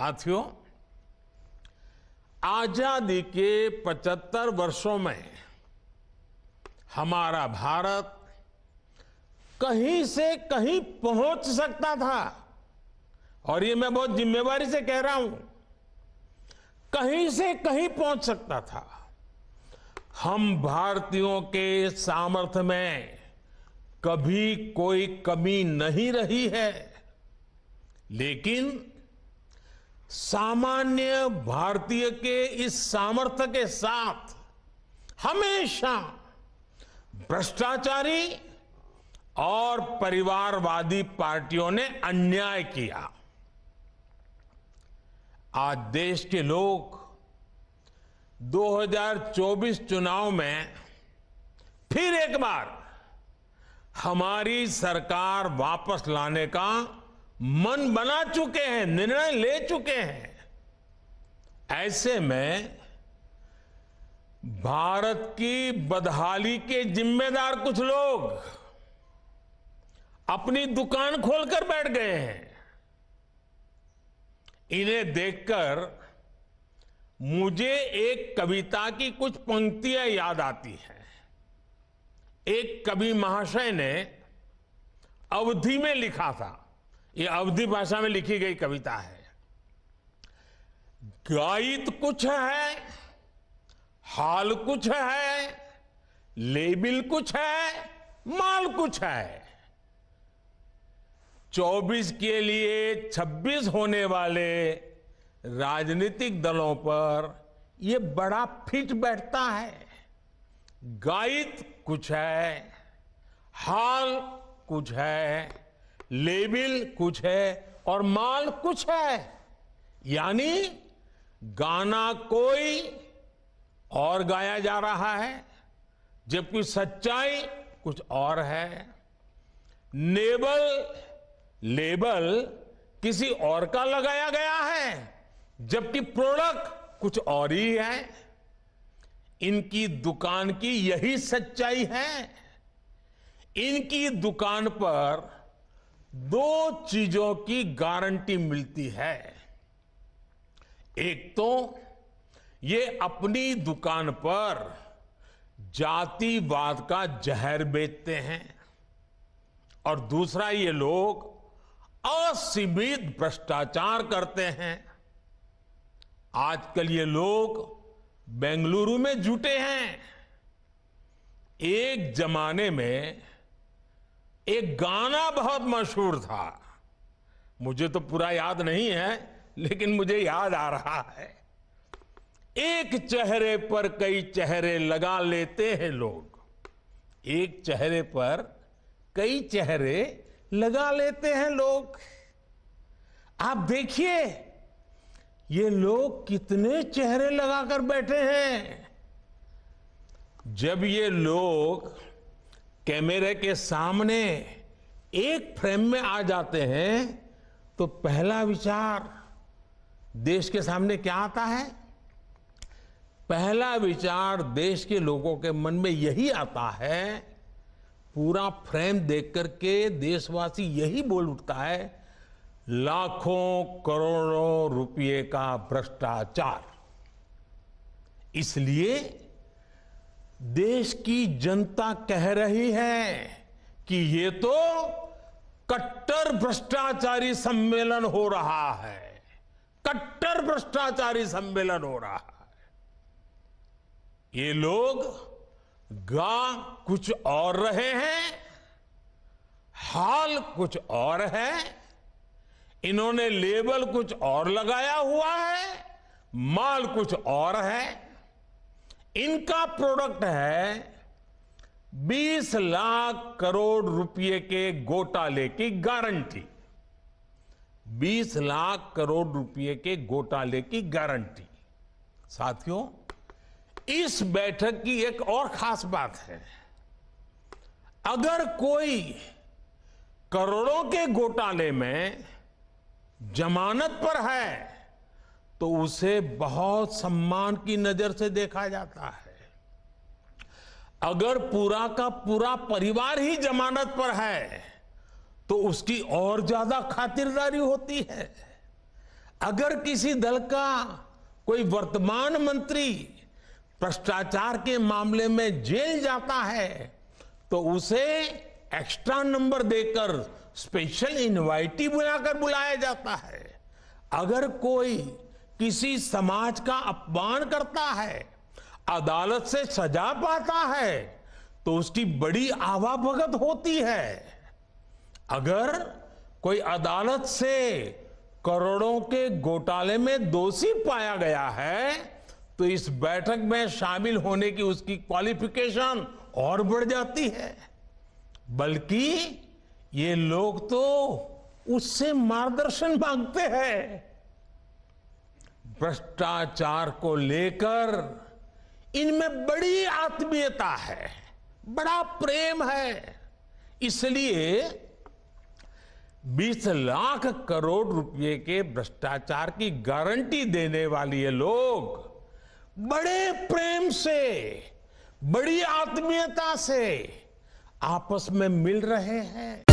साथियों आजादी के 75 वर्षों में हमारा भारत कहीं से कहीं पहुंच सकता था और ये मैं बहुत जिम्मेवारी से कह रहा हूं कहीं से कहीं पहुंच सकता था हम भारतीयों के सामर्थ्य में कभी कोई कमी नहीं रही है लेकिन सामान्य भारतीय के इस सामर्थ्य के साथ हमेशा भ्रष्टाचारी और परिवारवादी पार्टियों ने अन्याय किया आज देश के लोग 2024 चुनाव में फिर एक बार हमारी सरकार वापस लाने का मन बना चुके हैं निर्णय ले चुके हैं ऐसे में भारत की बदहाली के जिम्मेदार कुछ लोग अपनी दुकान खोलकर बैठ गए हैं इन्हें देखकर मुझे एक कविता की कुछ पंक्तियां याद आती हैं एक कवि महाशय ने अवधि में लिखा था ये अवधि भाषा में लिखी गई कविता है गायित कुछ है हाल कुछ है लेबिल कुछ है माल कुछ है 24 के लिए 26 होने वाले राजनीतिक दलों पर यह बड़ा फिट बैठता है गायित कुछ है हाल कुछ है लेबिल कुछ है और माल कुछ है यानी गाना कोई और गाया जा रहा है जबकि सच्चाई कुछ और है नेबल लेबल किसी और का लगाया गया है जबकि प्रोडक्ट कुछ और ही है इनकी दुकान की यही सच्चाई है इनकी दुकान पर दो चीजों की गारंटी मिलती है एक तो ये अपनी दुकान पर जातिवाद का जहर बेचते हैं और दूसरा ये लोग असीमित भ्रष्टाचार करते हैं आजकल ये लोग बेंगलुरु में जुटे हैं एक जमाने में एक गाना बहुत मशहूर था मुझे तो पूरा याद नहीं है लेकिन मुझे याद आ रहा है एक चेहरे पर कई चेहरे लगा लेते हैं लोग एक चेहरे पर कई चेहरे लगा लेते हैं लोग आप देखिए ये लोग कितने चेहरे लगाकर बैठे हैं जब ये लोग कैमरे के सामने एक फ्रेम में आ जाते हैं तो पहला विचार देश के सामने क्या आता है पहला विचार देश के लोगों के मन में यही आता है पूरा फ्रेम देख करके देशवासी यही बोल उठता है लाखों करोड़ों रुपये का भ्रष्टाचार इसलिए देश की जनता कह रही है कि ये तो कट्टर भ्रष्टाचारी सम्मेलन हो रहा है कट्टर भ्रष्टाचारी सम्मेलन हो रहा है ये लोग गा कुछ और रहे हैं हाल कुछ और है इन्होंने लेबल कुछ और लगाया हुआ है माल कुछ और है इनका प्रोडक्ट है 20 लाख करोड़ रुपए के घोटाले की गारंटी 20 लाख करोड़ रुपए के घोटाले की गारंटी साथियों इस बैठक की एक और खास बात है अगर कोई करोड़ों के घोटाले में जमानत पर है तो उसे बहुत सम्मान की नजर से देखा जाता है अगर पूरा का पूरा परिवार ही जमानत पर है तो उसकी और ज्यादा खातिरदारी होती है अगर किसी दल का कोई वर्तमान मंत्री भ्रष्टाचार के मामले में जेल जाता है तो उसे एक्स्ट्रा नंबर देकर स्पेशल इनवाइटी बुलाकर बुलाया जाता है अगर कोई किसी समाज का अपमान करता है अदालत से सजा पाता है तो उसकी बड़ी आवाभगत होती है अगर कोई अदालत से करोड़ों के घोटाले में दोषी पाया गया है तो इस बैठक में शामिल होने की उसकी क्वालिफिकेशन और बढ़ जाती है बल्कि ये लोग तो उससे मार्गदर्शन मांगते हैं भ्रष्टाचार को लेकर इनमें बड़ी आत्मीयता है बड़ा प्रेम है इसलिए 20 लाख करोड़ रुपए के भ्रष्टाचार की गारंटी देने वाले ये लोग बड़े प्रेम से बड़ी आत्मीयता से आपस में मिल रहे हैं